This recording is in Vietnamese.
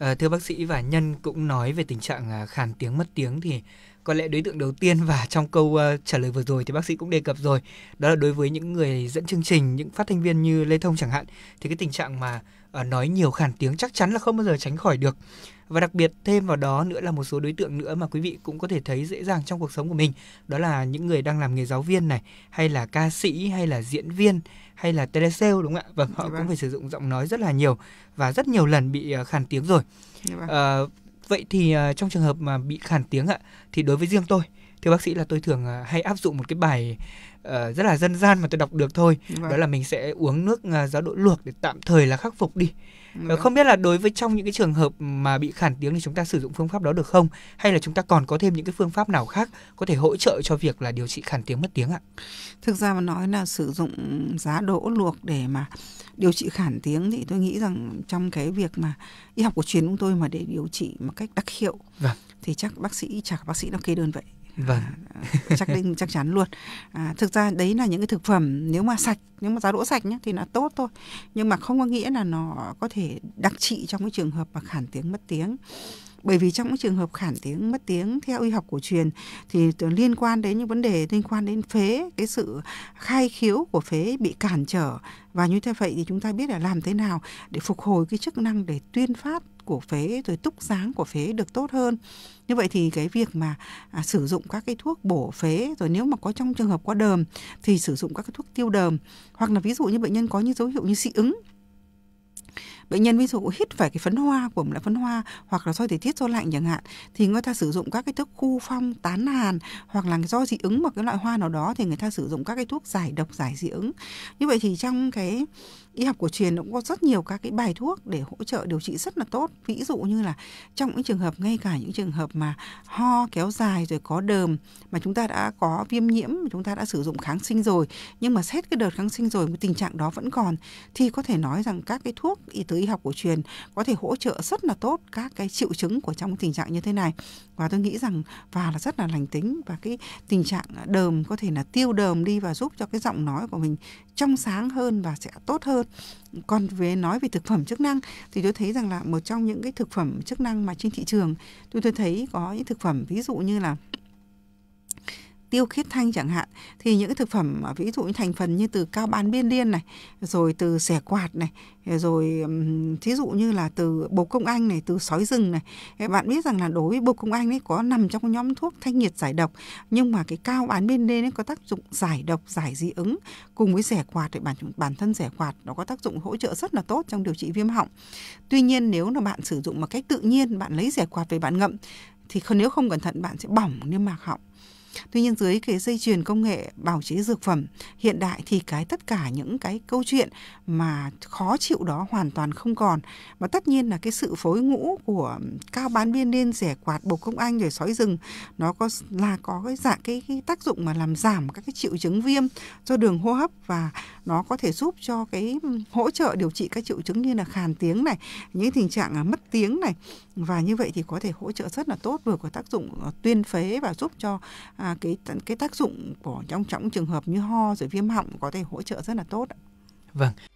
Ờ, thưa bác sĩ và nhân cũng nói về tình trạng à, khàn tiếng mất tiếng thì có lẽ đối tượng đầu tiên và trong câu ờ, trả lời vừa rồi thì bác sĩ cũng đề cập rồi đó là đối với những người dẫn chương trình những phát thanh viên như lê thông chẳng hạn thì cái tình trạng mà Ờ, nói nhiều khản tiếng chắc chắn là không bao giờ tránh khỏi được và đặc biệt thêm vào đó nữa là một số đối tượng nữa mà quý vị cũng có thể thấy dễ dàng trong cuộc sống của mình đó là những người đang làm nghề giáo viên này hay là ca sĩ hay là diễn viên hay là telesale đúng không ạ và vâng, họ dạ cũng vâng. phải sử dụng giọng nói rất là nhiều và rất nhiều lần bị ờ, khản tiếng rồi à, vậy thì trong trường hợp mà bị khản tiếng ạ thì đối với riêng tôi thưa bác sĩ là tôi thường à, hay áp dụng một cái bài uh, rất là dân gian mà tôi đọc được thôi vâng. đó là mình sẽ uống nước uh, à, giá đỗ luộc để tạm thời là khắc phục đi ờ, vâng. không biết là đối với trong những cái trường hợp mà bị khản tiếng thì chúng ta sử dụng phương pháp đó được không hay là chúng ta còn có thêm những cái phương pháp nào khác có thể hỗ trợ cho việc là điều trị khản tiếng mất tiếng ạ thực ra mà nói là sử dụng giá đỗ luộc để mà điều trị khản tiếng thì tôi nghĩ rằng trong cái việc mà y học cổ truyền chúng tôi mà để điều trị một cách đặc hiệu vâng. thì chắc bác sĩ chả bác sĩ nào kê đơn vậy vâng à, chắc định chắc chắn luôn à, thực ra đấy là những cái thực phẩm nếu mà sạch nếu mà giá đỗ sạch nhé thì là tốt thôi nhưng mà không có nghĩa là nó có thể đặc trị trong cái trường hợp mà khản tiếng mất tiếng bởi vì trong những trường hợp khản tiếng mất tiếng theo y học cổ truyền thì liên quan đến những vấn đề liên quan đến phế cái sự khai khiếu của phế bị cản trở và như thế vậy thì chúng ta biết là làm thế nào để phục hồi cái chức năng để tuyên phát của phế rồi túc dáng của phế được tốt hơn như vậy thì cái việc mà à, sử dụng các cái thuốc bổ phế rồi nếu mà có trong trường hợp có đờm thì sử dụng các cái thuốc tiêu đờm hoặc là ví dụ như bệnh nhân có những dấu hiệu như dị ứng bệnh nhân ví dụ hít phải cái phấn hoa của một loại phấn hoa hoặc là do thời tiết do lạnh chẳng hạn thì người ta sử dụng các cái thuốc khu phong tán hàn hoặc là do dị ứng một cái loại hoa nào đó thì người ta sử dụng các cái thuốc giải độc giải dị ứng như vậy thì trong cái y học cổ truyền cũng có rất nhiều các cái bài thuốc để hỗ trợ điều trị rất là tốt ví dụ như là trong những trường hợp ngay cả những trường hợp mà ho kéo dài rồi có đờm mà chúng ta đã có viêm nhiễm chúng ta đã sử dụng kháng sinh rồi nhưng mà xét cái đợt kháng sinh rồi tình trạng đó vẫn còn thì có thể nói rằng các cái thuốc y tế y học cổ truyền có thể hỗ trợ rất là tốt các cái triệu chứng của trong tình trạng như thế này và tôi nghĩ rằng và là rất là lành tính và cái tình trạng đờm có thể là tiêu đờm đi và giúp cho cái giọng nói của mình trong sáng hơn và sẽ tốt hơn còn về nói về thực phẩm chức năng thì tôi thấy rằng là một trong những cái thực phẩm chức năng mà trên thị trường tôi tôi thấy có những thực phẩm ví dụ như là tiêu khiết thanh chẳng hạn thì những thực phẩm à, ví dụ như thành phần như từ cao bán biên liên này rồi từ xẻ quạt này rồi thí dụ như là từ bồ công anh này từ sói rừng này bạn biết rằng là đối với bồ công anh ấy có nằm trong nhóm thuốc thanh nhiệt giải độc nhưng mà cái cao bán biên liên ấy có tác dụng giải độc giải dị ứng cùng với rẻ quạt thì bản bản thân rẻ quạt nó có tác dụng hỗ trợ rất là tốt trong điều trị viêm họng tuy nhiên nếu là bạn sử dụng một cách tự nhiên bạn lấy rẻ quạt về bạn ngậm thì nếu không cẩn thận bạn sẽ bỏng niêm mạc họng Tuy nhiên dưới cái dây chuyền công nghệ bào chế dược phẩm hiện đại thì cái tất cả những cái câu chuyện mà khó chịu đó hoàn toàn không còn. Và tất nhiên là cái sự phối ngũ của cao bán biên lên rẻ quạt bồ công anh rồi sói rừng nó có là có cái dạng cái, cái tác dụng mà làm giảm các cái triệu chứng viêm cho đường hô hấp và nó có thể giúp cho cái hỗ trợ điều trị các triệu chứng như là khàn tiếng này, những tình trạng à, mất tiếng này và như vậy thì có thể hỗ trợ rất là tốt vừa có tác dụng ờ, tuyên phế và giúp cho à, cái cái tác dụng của trong trong trường hợp như ho rồi viêm họng có thể hỗ trợ rất là tốt. Vâng,